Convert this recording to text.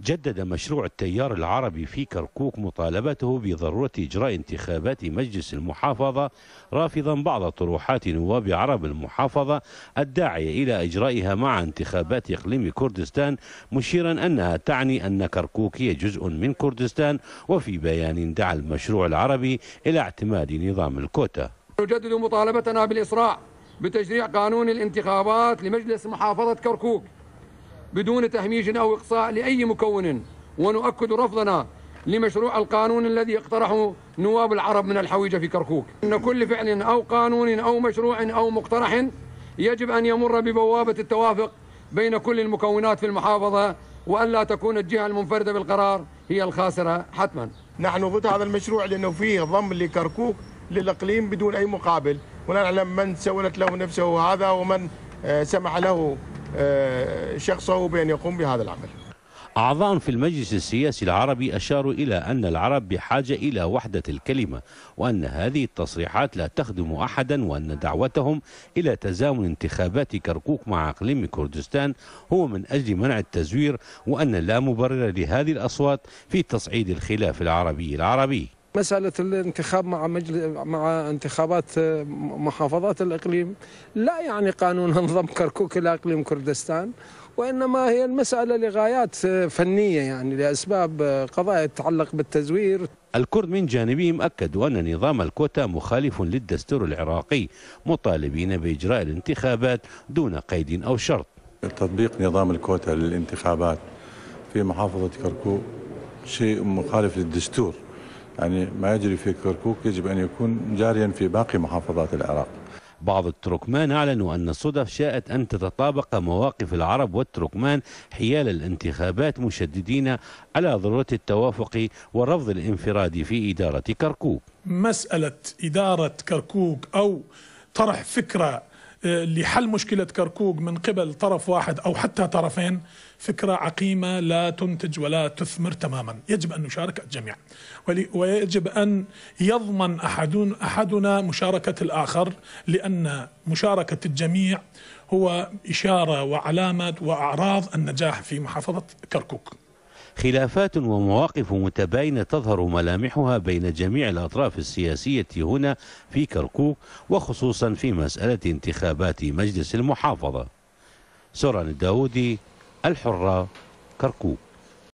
جدد مشروع التيار العربي في كركوك مطالبته بضرورة إجراء انتخابات مجلس المحافظة رافضا بعض طروحات نواب عرب المحافظة الداعية إلى إجرائها مع انتخابات إقليم كردستان مشيرا أنها تعني أن كركوك هي جزء من كردستان وفي بيان دعا المشروع العربي إلى اعتماد نظام الكوتا نجدد مطالبتنا بالإسراع بتشريع قانون الانتخابات لمجلس محافظة كركوك بدون تهميش أو إقصاء لأي مكون ونؤكد رفضنا لمشروع القانون الذي اقترحه نواب العرب من الحويجة في كركوك أن كل فعل أو قانون أو مشروع أو مقترح يجب أن يمر ببوابة التوافق بين كل المكونات في المحافظة وألا تكون الجهة المنفردة بالقرار هي الخاسرة حتما نحن ضد هذا المشروع لأنه فيه ضم لكركوك للإقليم بدون أي مقابل ولا نعلم من سولت له نفسه هذا ومن آه، سمح له شخصه آه، بأن يقوم بهذا العمل أعضاء في المجلس السياسي العربي أشاروا إلى أن العرب بحاجة إلى وحدة الكلمة وأن هذه التصريحات لا تخدم أحدا وأن دعوتهم إلى تزامن انتخابات كركوك مع أقليم كردستان هو من أجل منع التزوير وأن لا مبرر لهذه الأصوات في تصعيد الخلاف العربي العربي مسألة الانتخاب مع مجلس مع انتخابات آه، محافظات الإقليم لا يعني قانون انضم كركوك إلى إقليم كردستان وإنما هي المسألة لغايات آه، فنية يعني لأسباب آه، قضايا تتعلق بالتزوير الكرد من جانبهم أكدوا أن نظام الكوتا مخالف للدستور العراقي مطالبين بإجراء الانتخابات دون قيد أو شرط تطبيق نظام الكوتا للانتخابات في محافظة كركوك شيء مخالف للدستور يعني ما يجري في كركوك يجب أن يكون جاريا في باقي محافظات العراق بعض التركمان أعلنوا أن الصدف شاءت أن تتطابق مواقف العرب والتركمان حيال الانتخابات مشددين على ضرورة التوافق ورفض الانفراد في إدارة كركوك مسألة إدارة كركوك أو طرح فكرة لحل مشكلة كركوك من قبل طرف واحد أو حتى طرفين فكرة عقيمة لا تنتج ولا تثمر تماما يجب أن نشارك الجميع ويجب أن يضمن أحدون أحدنا مشاركة الآخر لأن مشاركة الجميع هو إشارة وعلامة وأعراض النجاح في محافظة كركوك خلافات ومواقف متباينة تظهر ملامحها بين جميع الأطراف السياسية هنا في كركوك وخصوصا في مسألة انتخابات مجلس المحافظة سوران الداودي الحرة كركوك